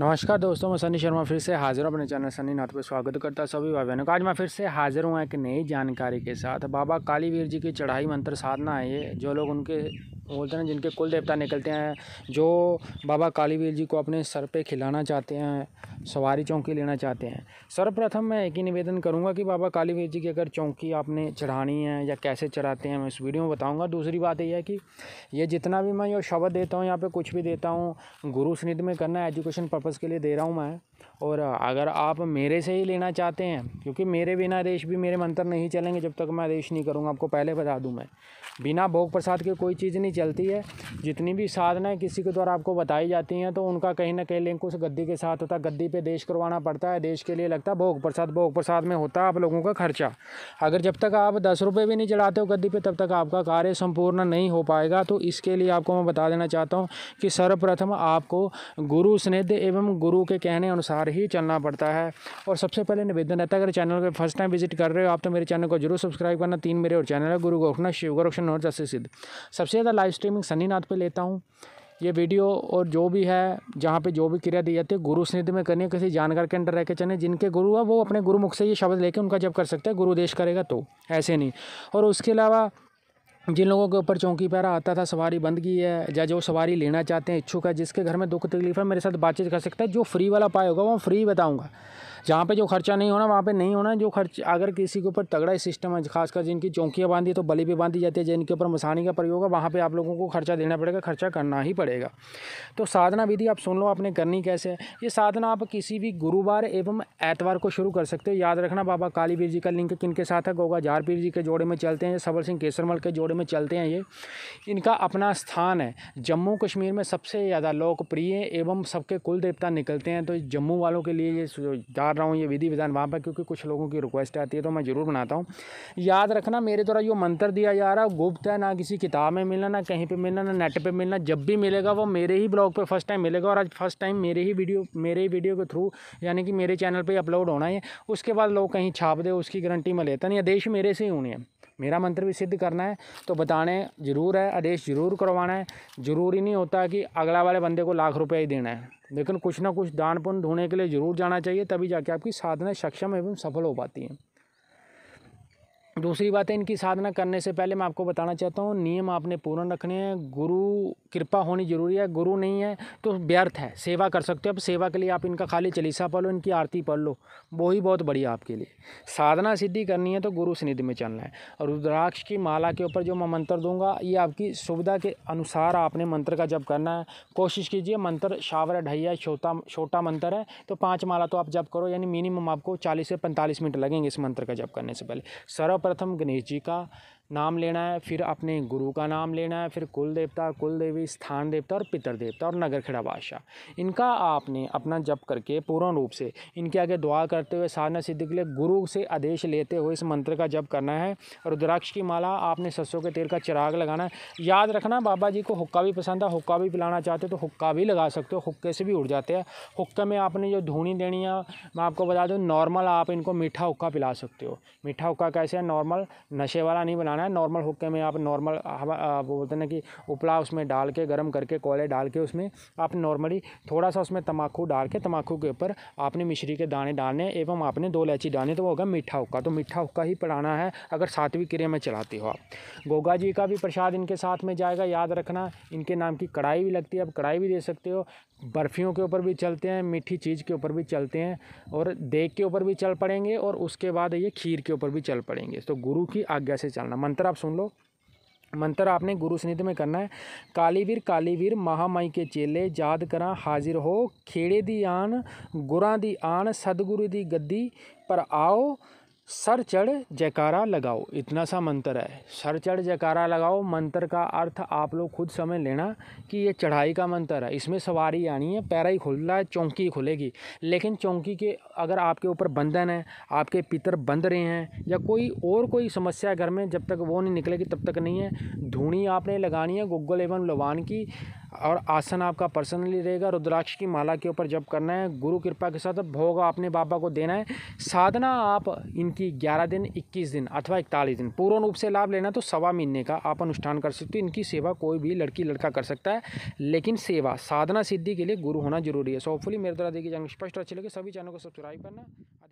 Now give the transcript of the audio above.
नमस्कार दोस्तों मैं सनी शर्मा फिर से हाजिर हूँ अपने चैनल सनी नाथ पर स्वागत करता सभी भाई बहनों का आज मैं फिर से हाजिर हूँ एक नई जानकारी के साथ बाबा कालीवीर जी की चढ़ाई मंत्र साधना है ये जो लोग उनके बोलते हैं जिनके कुल देवता निकलते हैं जो बाबा कालीवीर जी को अपने सर पे खिलाना चाहते हैं सवारी चौंकी लेना चाहते हैं सर्वप्रथम मैं एक ही निवेदन करूंगा कि बाबा कालीवीर जी की अगर चौंकी आपने चढ़ानी है या कैसे चढ़ाते हैं मैं इस वीडियो में बताऊँगा दूसरी बात यह है कि ये जितना भी मैं ये शब्द देता हूँ यहाँ पर कुछ भी देता हूँ गुरु स्निध में करना एजुकेशन पर्पज़ के लिए दे रहा हूँ मैं और अगर आप मेरे से ही लेना चाहते हैं क्योंकि मेरे बिना देश भी मेरे मंत्र नहीं चलेंगे जब तक मैं देश नहीं करूँगा आपको पहले बता दूँ मैं बिना भोग प्रसाद के कोई चीज़ नहीं चलती है जितनी भी साधनाएं किसी के द्वारा आपको बताई जाती हैं तो उनका कहीं ना कहीं लिंक उस गद्दी के साथ होता है गद्दी पे देश करवाना पड़ता है देश के लिए लगता है भोग प्रसाद भोग प्रसाद में होता है आप लोगों का खर्चा अगर जब तक आप दस रुपये भी नहीं चढ़ाते हो गद्दी पर तब तक आपका कार्य संपूर्ण नहीं हो पाएगा तो इसके लिए आपको मैं बता देना चाहता हूँ कि सर्वप्रथम आपको गुरु स्नेध एवं गुरु के कहने अनुसार ही चलना पड़ता है और सबसे पहले निवेदन रहता है अगर चैनल पर फर्स्ट टाइम विजिट कर रहे हो आप तो मेरे चैनल को जरूर सब्सक्राइब करना तीन मेरे और चैनल है गुरु गोरखना शिव गोरक्षण नॉट जैसे सिद्ध सबसे ज़्यादा लाइव स्ट्रीमिंग सनी नाथ पर लेता हूँ ये वीडियो और जो भी है जहाँ पे जो भी क्रिया दी जाती है गुरु स्निधि में करनी है किसी जानकार के अंडर रह के चले जिनके गुरु है वो अपने गुरुमुख से ये शब्द लेके उनका जब कर सकते हैं गुरु देश करेगा तो ऐसे नहीं और उसके अलावा जिन लोगों के ऊपर चौकी पैरा आता था सवारी बंद की है या जो सवारी लेना चाहते हैं इच्छुक है जिसके घर में दुख तकलीफ है मेरे साथ बातचीत कर सकता है जो फ्री वाला पाए होगा वो फ्री बताऊँगा जहाँ पे जो खर्चा नहीं होना वहाँ पे नहीं होना जो खर्च अगर किसी के ऊपर तगड़ा सिस्टम है खासकर जिनकी चौकियाँ बांधी तो बली भी बांधी जाती है जिनके ऊपर मसानी का प्रयोग है वहाँ पर आप लोगों को खर्चा देना पड़ेगा खर्चा करना ही पड़ेगा तो साधना विधि आप सुन लो आपने करनी कैसे है ये साधना आप किसी भी गुरुवार एवं एतवार को शुरू कर सकते हो याद रखना बाबा कालीवीर जी का लिंक किन के साथ है गोगा झारपीर जी के जोड़े में चलते हैं सबर सिंह केसरमल के जोड़े में चलते हैं ये इनका अपना स्थान है जम्मू कश्मीर में सबसे ज़्यादा लोकप्रिय एवं सबके कुल देवता निकलते हैं तो जम्मू वालों के लिए ये याद रहा हूँ ये विधि विधान वहाँ पर क्योंकि कुछ लोगों की रिक्वेस्ट आती है तो मैं ज़रूर बनाता हूँ याद रखना मेरे द्वारा जो मंत्र दिया जा रहा है गुप्त है ना किसी किताब में मिलना ना कहीं पर मिलना ना नेट पर मिलना जब भी मिलेगा वो मेरे ही ब्लॉग पर फर्स्ट टाइम मिलेगा और आज फर्स्ट टाइम मेरे ही वीडियो मेरे ही वीडियो के थ्रू यानी कि मेरे चैनल पर अपलोड होना है उसके बाद लोग कहीं छाप दे उसकी गारंटी मैं लेता नहीं देश मेरे से ही होनी है मेरा मंत्र भी सिद्ध करना है तो बताने ज़रूर है आदेश ज़रूर करवाना है ज़रूरी नहीं होता कि अगला वाले बंदे को लाख रुपया ही देना है लेकिन कुछ ना कुछ दान पुण्य ढूंढने के लिए ज़रूर जाना चाहिए तभी जाके आपकी साधना सक्षम एवं सफल हो पाती है दूसरी बात है इनकी साधना करने से पहले मैं आपको बताना चाहता हूँ नियम आपने पूर्ण रखने हैं गुरु कृपा होनी जरूरी है गुरु नहीं है तो व्यर्थ है सेवा कर सकते हो अब सेवा के लिए आप इनका खाली चलीसा पढ़ लो इनकी आरती पढ़ लो वो ही बहुत बढ़िया आपके लिए साधना सिद्धि करनी है तो गुरु सनिधि में चलना है और रुद्राक्ष की माला के ऊपर जो मैं मंत्र दूंगा ये आपकी सुविधा के अनुसार आपने मंत्र का जब करना है कोशिश कीजिए मंत्र शावर ढैया छोटा छोटा मंत्र है तो पाँच माला तो आप जब करो यानी मिनिमम आपको चालीस से पैंतालीस मिनट लगेंगे इस मंत्र का जब करने से पहले सर्व प्रथम गणेश जी का नाम लेना है फिर अपने गुरु का नाम लेना है फिर कुल देवता कुल देवी स्थान देवता और पितर देवता और नगर खेड़ा बादशाह इनका आपने अपना जप करके पूर्ण रूप से इनके आगे दुआ करते हुए साधना सिद्धि के लिए गुरु से आदेश लेते हुए इस मंत्र का जप करना है रुद्राक्ष की माला आपने सरसों के तेल का चिराग लगाना है याद रखना बाबा जी को हुक्का भी पसंद है हुक्का भी पिलाना चाहते हो तो हुक्का भी लगा सकते हो हुक्के से भी उड़ जाते हैं हुक्के में आपने जो धूनी देनी है मैं आपको बता दूँ नॉर्मल आप इनको मीठा हुक्का पिला सकते हो मीठा हुक्का कैसे है नॉर्मल नशे वाला नहीं बनाना बनाना है नॉर्मल हुक्के में आप नॉर्मल वो बोलते हैं ना कि उपला उसमें डाल के गर्म करके कोयले डाल के उसमें आप नॉर्मली थोड़ा सा उसमें तम्बाकू डाल के तम्बाकू के ऊपर आपने मिश्री के दाने डालने एवं आपने दो इलायची डालने तो वो होगा मीठा हुक्का तो मीठा हुक्का ही पढ़ाना है अगर सातवीं क्रिया में चलाते हो आप गोगा जी का भी प्रसाद इनके साथ में जाएगा याद रखना इनके नाम की कढ़ाई भी लगती है आप कढ़ाई भी दे सकते हो बर्फ़ियों के ऊपर भी चलते हैं मीठी चीज़ के ऊपर भी चलते हैं और देख के ऊपर भी चल पड़ेंगे और उसके बाद ये खीर के ऊपर भी चल पड़ेंगे तो गुरु की आज्ञा से चलना मंत्र आप सुन लो मंत्र आपने गुरु सनिधि में करना है कालीवीर कालीवीर महामाई के चेले याद करा हाजिर हो खेड़े दी आन गुरां दी आन सदगुरु दी गद्दी पर आओ सर चढ़ जयकारा लगाओ इतना सा मंत्र है सर चढ़ जयकारा लगाओ मंत्र का अर्थ आप लोग खुद समझ लेना कि ये चढ़ाई का मंत्र है इसमें सवारी आनी है पैरा ही खुल रहा है चौंकी खुलेगी लेकिन चौंकी के अगर आपके ऊपर बंधन है आपके पितर बंध रहे हैं या कोई और कोई समस्या घर में जब तक वो नहीं निकलेगी तब तक नहीं है धूणी आपने लगानी है गुग्गल एवं लवान की और आसन आपका पर्सनली रहेगा रुद्राक्ष की माला के ऊपर जब करना है गुरु कृपा के साथ भोग आपने बाबा को देना है साधना आप इनकी ग्यारह दिन इक्कीस दिन अथवा इकतालीस दिन पूर्ण रूप से लाभ लेना तो सवा महीने का आप अनुष्ठान कर सकते हो इनकी सेवा कोई भी लड़की लड़का कर सकता है लेकिन सेवा साधना सिद्धि के लिए गुरु होना जरूरी है सो होपफुली मेरे द्वारा देखिए जाएंगे स्पष्ट अच्छे लगे सभी चैनल को सब्सक्राइब करना